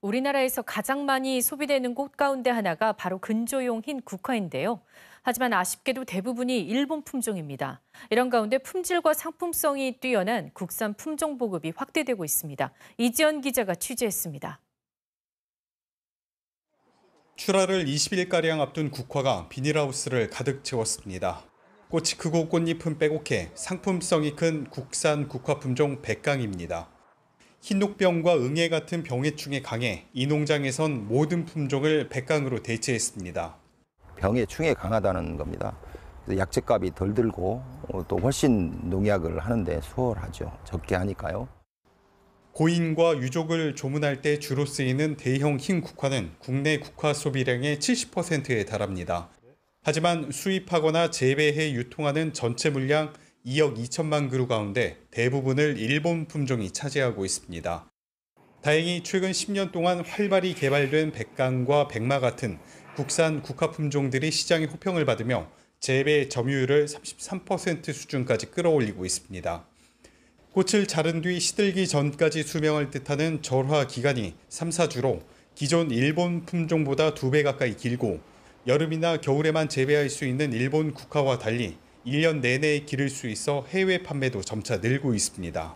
우리나라에서 가장 많이 소비되는 꽃 가운데 하나가 바로 근조용 흰 국화인데요. 하지만 아쉽게도 대부분이 일본 품종입니다. 이런 가운데 품질과 상품성이 뛰어난 국산 품종 보급이 확대되고 있습니다. 이지연 기자가 취재했습니다. 출하를 20일가량 앞둔 국화가 비닐하우스를 가득 채웠습니다. 꽃이 크고 꽃잎은 빼곡해 상품성이 큰 국산 국화 품종 백강입니다. 흰녹병과 응애 같은 병해충에 강해 이 농장에선 모든 품종을 백강으로 대체했습니다. 병해충에 강하다는 겁니다. 약제값이 덜 들고 또 훨씬 농약을 하는데 수월하죠. 적게 하니까요. 고인과 유족을 조문할 때 주로 쓰이는 대형 흰 국화는 국내 국화 소비량의 70%에 달합니다. 하지만 수입하거나 재배해 유통하는 전체 물량 2억 2천만 그루 가운데 대부분을 일본 품종이 차지하고 있습니다. 다행히 최근 10년 동안 활발히 개발된 백강과 백마 같은 국산 국화 품종들이 시장의 호평을 받으며 재배 점유율을 33% 수준까지 끌어올리고 있습니다. 꽃을 자른 뒤 시들기 전까지 수명을 뜻하는 절화 기간이 3, 4주로 기존 일본 품종보다 2배 가까이 길고 여름이나 겨울에만 재배할 수 있는 일본 국화와 달리 1년 내내 기를 수 있어 해외 판매도 점차 늘고 있습니다.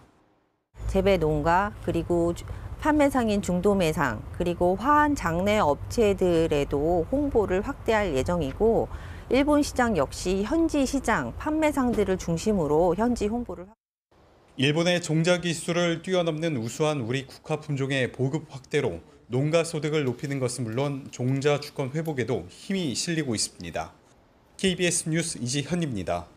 재배 농가 그리고 판매상인 중도매상 그리고 화한 장내 업체들에도 홍보를 확대할 예정이고 일본 시장 역시 현지 시장 판매상들을 중심으로 현지 홍보를 일본의 종자 기술을 뛰어넘는 우수한 우리 국화 품종의 보급 확대로 농가 소득을 높이는 것은 물론 종자 주권 회복에도 힘이 실리고 있습니다. KBS 뉴스 이지현입니다.